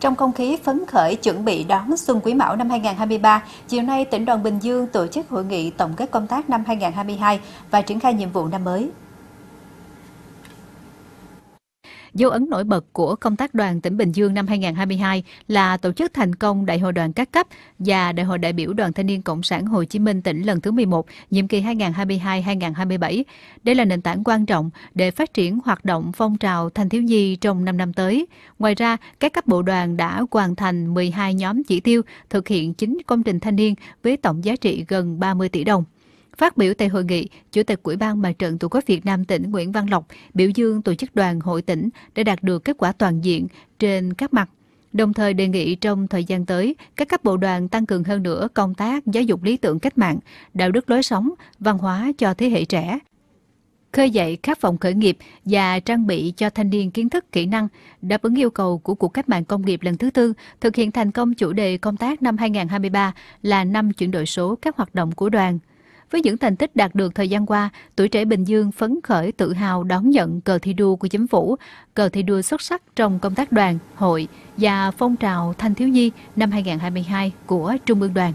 Trong không khí phấn khởi chuẩn bị đón xuân Quý Mão năm 2023, chiều nay tỉnh đoàn Bình Dương tổ chức hội nghị tổng kết công tác năm 2022 và triển khai nhiệm vụ năm mới. Dấu ấn nổi bật của công tác đoàn tỉnh Bình Dương năm 2022 là tổ chức thành công Đại hội đoàn các cấp và Đại hội đại biểu Đoàn Thanh niên Cộng sản Hồ Chí Minh tỉnh lần thứ 11, nhiệm kỳ 2022-2027. Đây là nền tảng quan trọng để phát triển hoạt động phong trào thanh thiếu nhi trong 5 năm tới. Ngoài ra, các cấp bộ đoàn đã hoàn thành 12 nhóm chỉ tiêu, thực hiện chính công trình thanh niên với tổng giá trị gần 30 tỷ đồng. Phát biểu tại hội nghị, Chủ tịch Ủy ban Mặt trận Tổ quốc Việt Nam tỉnh Nguyễn Văn Lộc biểu dương tổ chức đoàn hội tỉnh đã đạt được kết quả toàn diện trên các mặt đồng thời đề nghị trong thời gian tới các cấp bộ đoàn tăng cường hơn nữa công tác giáo dục lý tưởng cách mạng đạo đức lối sống văn hóa cho thế hệ trẻ khơi dậy khát vọng khởi nghiệp và trang bị cho thanh niên kiến thức kỹ năng đáp ứng yêu cầu của cuộc cách mạng công nghiệp lần thứ tư thực hiện thành công chủ đề công tác năm 2023 là năm chuyển đổi số các hoạt động của đoàn với những thành tích đạt được thời gian qua, tuổi trẻ Bình Dương phấn khởi tự hào đón nhận cờ thi đua của chính phủ, cờ thi đua xuất sắc trong công tác đoàn, hội và phong trào thanh thiếu nhi năm 2022 của Trung ương đoàn.